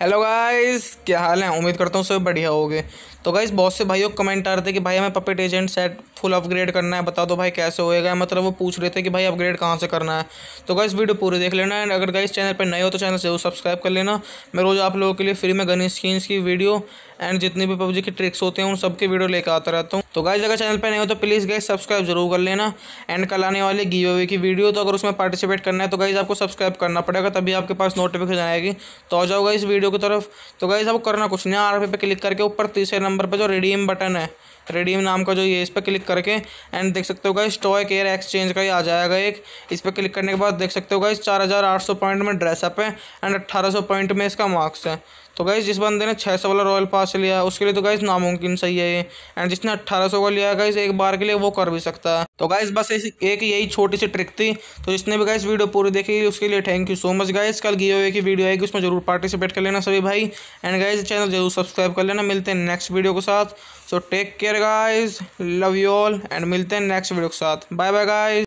hello guys क्या हाल है उम्मीद करता हूँ सब बढ़िया होगे तो गाइस बहुत से भाइयों कमेंट आ रहे थे कि भाई हमें puppet agent set full upgrade करना है बता दो भाई कैसे होएगा मतलब वो पूछ रहे थे कि भाई अपग्रेड कहाँ से करना है तो गाइस वीडियो पूरी देख लेना एंड अगर गाइस चैनल पर नए हो तो चैनल जरूर सब्सक्राइब कर लेना मैं रोज़ आप लोगों के लिए फ्री में गन स्किन की वीडियो एंड जितने भी पबजी के ट्रिक्स होते हैं उन सबके वीडियो लेकर आता रहता हूँ तो गाइज अगर चैनल पर नहीं हो तो प्लीज़ गाइज सब्सक्राइब जरूर कर लेना एंड कल आने वाले गिव अवे की वीडियो तो अगर उसमें पार्टिसिपेट करना है तो गाइज आपको सब्सक्राइब करना पड़ेगा तभी आपके पास नोटिफिकेशन आएगी तो आ जाओगे इस वीडियो की तरफ तो गाइज आपको करना कुछ नहीं आर पे क्लिक करके ऊपर तीसरे नंबर पर जो रिडीम बटन है रेडीम नाम का जो ये इस पर क्लिक करके एंड देख सकते हो गाइस स्टॉय केयर एक्सचेंज का ही आ जाएगा एक इस पर क्लिक करने के बाद देख सकते हो गाइस चार हज़ार आठ सौ पॉइंट में ड्रेसअप है एंड अट्ठारह सौ पॉइंट में इसका मार्क्स है तो गाइज जिस बंदे ने छः सौ वाला रॉयल पास लिया उसके लिए तो गाइज नामुमकिन सही है ये एंड जिसने अट्ठारह सौ का लिया है गाइज एक बार के लिए वो कर भी सकता है तो गाइज बस एक यही छोटी सी ट्रिक थी तो जिसने भी गाइज वीडियो पूरी देखी उसके लिए thank you so much guys कल गियो की वीडियो आएगी उसमें जरूर पार्टिसिपेट कर लेना सभी भाई एंड गाइज चैनल जरूर सब्सक्राइब कर लेना मिलते हैं नेक्स्ट वीडियो के साथ so take care guys love you all and मिलते हैं नेक्स्ट वीडियो के साथ बाय बाय गाइस